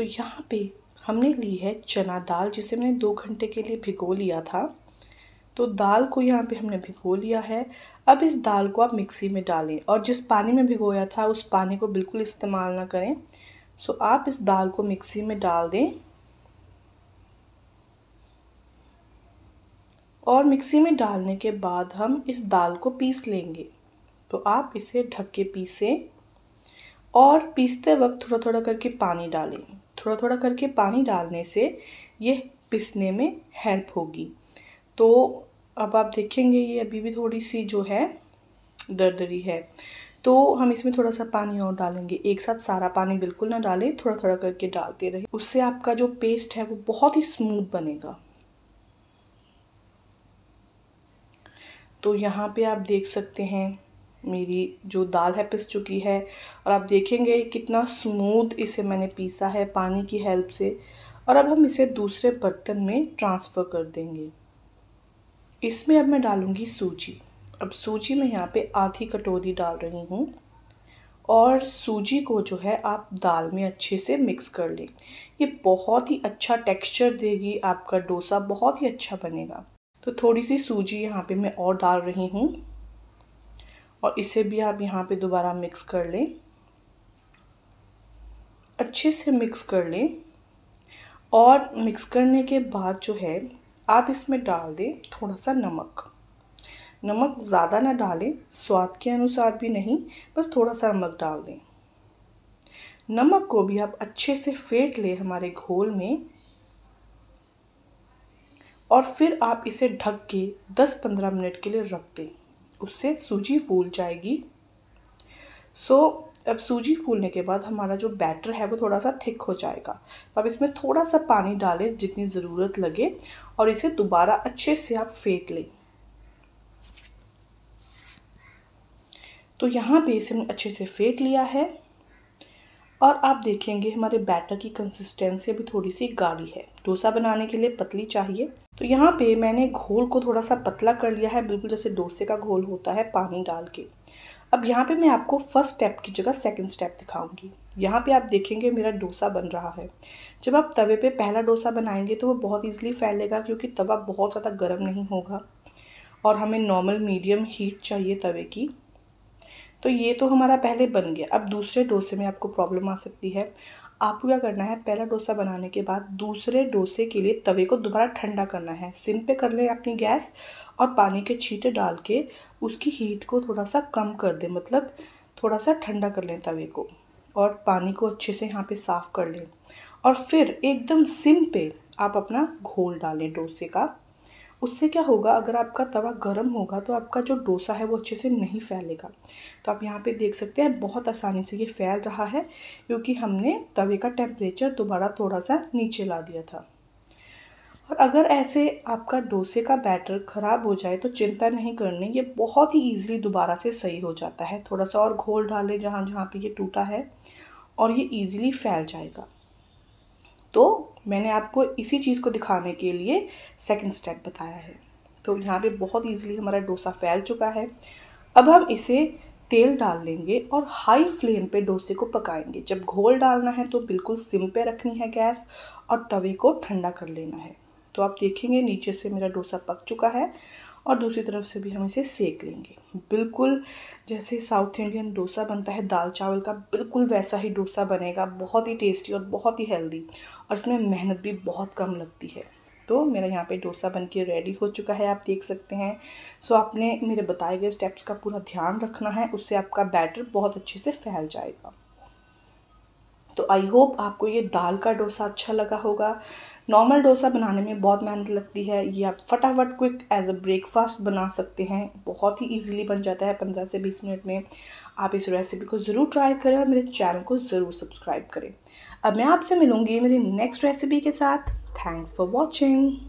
तो यहाँ पे हमने ली है चना दाल जिसे मैंने दो घंटे के लिए भिगो लिया था तो दाल को यहाँ पे हमने भिगो लिया है अब इस दाल को आप मिक्सी में डालें और जिस पानी में भिगोया था उस पानी को बिल्कुल इस्तेमाल ना करें सो आप इस दाल को मिक्सी में डाल दें और मिक्सी में डालने के बाद हम इस दाल को पीस लेंगे तो आप इसे ढक के पीसें और पीसते वक्त थोड़ा थोड़ा करके पानी डालें थोड़ा थोड़ा करके पानी डालने से ये पिसने में हेल्प होगी तो अब आप देखेंगे ये अभी भी थोड़ी सी जो है दरदरी है तो हम इसमें थोड़ा सा पानी और डालेंगे एक साथ सारा पानी बिल्कुल ना डालें थोड़ा थोड़ा करके डालते रहे उससे आपका जो पेस्ट है वो बहुत ही स्मूथ बनेगा तो यहाँ पे आप देख सकते हैं मेरी जो दाल है पिस चुकी है और आप देखेंगे कितना स्मूथ इसे मैंने पीसा है पानी की हेल्प से और अब हम इसे दूसरे बर्तन में ट्रांसफ़र कर देंगे इसमें अब मैं डालूँगी सूजी अब सूजी मैं यहाँ पे आधी कटोरी डाल रही हूँ और सूजी को जो है आप दाल में अच्छे से मिक्स कर लें ये बहुत ही अच्छा टेक्सचर देगी आपका डोसा बहुत ही अच्छा बनेगा तो थोड़ी सी सूजी यहाँ पे मैं और डाल रही हूँ और इसे भी आप यहाँ पे दोबारा मिक्स कर लें अच्छे से मिक्स कर लें और मिक्स करने के बाद जो है आप इसमें डाल दें थोड़ा सा नमक नमक ज़्यादा ना डालें स्वाद के अनुसार भी नहीं बस थोड़ा सा नमक डाल दें नमक को भी आप अच्छे से फेंट लें हमारे घोल में और फिर आप इसे ढक के 10-15 मिनट के लिए रख दें उससे सूजी फूल जाएगी सो so, अब सूजी फूलने के बाद हमारा जो बैटर है वो थोड़ा सा थिक हो जाएगा तो अब इसमें थोड़ा सा पानी डालें जितनी ज़रूरत लगे और इसे दोबारा अच्छे से आप फेंट लें तो यहाँ पे इसे हमने अच्छे से फेंट लिया है और आप देखेंगे हमारे बैटर की कंसिस्टेंसी अभी थोड़ी सी गाढ़ी है डोसा बनाने के लिए पतली चाहिए तो यहाँ पे मैंने घोल को थोड़ा सा पतला कर लिया है बिल्कुल जैसे डोसे का घोल होता है पानी डाल के अब यहाँ पे मैं आपको फर्स्ट स्टेप की जगह सेकंड स्टेप दिखाऊंगी यहाँ पे आप देखेंगे मेरा डोसा बन रहा है जब आप तवे पे पहला डोसा बनाएंगे तो वो बहुत ईजिली फैलेगा क्योंकि तवा बहुत ज़्यादा गर्म नहीं होगा और हमें नॉर्मल मीडियम हीट चाहिए तवे की तो ये तो हमारा पहले बन गया अब दूसरे डोसे में आपको प्रॉब्लम आ सकती है आपको क्या करना है पहला डोसा बनाने के बाद दूसरे डोसे के लिए तवे को दोबारा ठंडा करना है सिम पे कर लें अपनी गैस और पानी के छींटे डाल के उसकी हीट को थोड़ा सा कम कर दें मतलब थोड़ा सा ठंडा कर लें तवे को और पानी को अच्छे से यहाँ पे साफ़ कर लें और फिर एकदम सिम पे आप अपना घोल डालें डोसे का उससे क्या होगा अगर आपका तवा गर्म होगा तो आपका जो डोसा है वो अच्छे से नहीं फैलेगा तो आप यहाँ पे देख सकते हैं बहुत आसानी से ये फैल रहा है क्योंकि हमने तवे का टेम्परेचर दोबारा थोड़ा सा नीचे ला दिया था और अगर ऐसे आपका डोसे का बैटर ख़राब हो जाए तो चिंता नहीं करनी ये बहुत ही ईजिली दोबारा से सही हो जाता है थोड़ा सा और घोल डालें जहाँ जहाँ पर ये टूटा है और ये ईजिली फैल जाएगा तो मैंने आपको इसी चीज़ को दिखाने के लिए सेकंड स्टेप बताया है तो यहाँ पे बहुत इजीली हमारा डोसा फैल चुका है अब हम इसे तेल डाल लेंगे और हाई फ्लेम पे डोसे को पकाएंगे जब घोल डालना है तो बिल्कुल सिम पे रखनी है गैस और तवे को ठंडा कर लेना है तो आप देखेंगे नीचे से मेरा डोसा पक चुका है और दूसरी तरफ से भी हम इसे सेक लेंगे बिल्कुल जैसे साउथ इंडियन डोसा बनता है दाल चावल का बिल्कुल वैसा ही डोसा बनेगा बहुत ही टेस्टी और बहुत ही हेल्दी और इसमें मेहनत भी बहुत कम लगती है तो मेरा यहाँ पे डोसा बनके रेडी हो चुका है आप देख सकते हैं सो आपने मेरे बताए गए स्टेप्स का पूरा ध्यान रखना है उससे आपका बैटर बहुत अच्छे से फैल जाएगा तो आई होप आपको ये दाल का डोसा अच्छा लगा होगा नॉर्मल डोसा बनाने में बहुत मेहनत लगती है ये आप फटाफट क्विक एज अ ब्रेकफास्ट बना सकते हैं बहुत ही इजीली बन जाता है पंद्रह से बीस मिनट में आप इस रेसिपी को ज़रूर ट्राई करें और मेरे चैनल को ज़रूर सब्सक्राइब करें अब मैं आपसे मिलूँगी मेरी नेक्स्ट रेसिपी के साथ थैंक्स फॉर वॉचिंग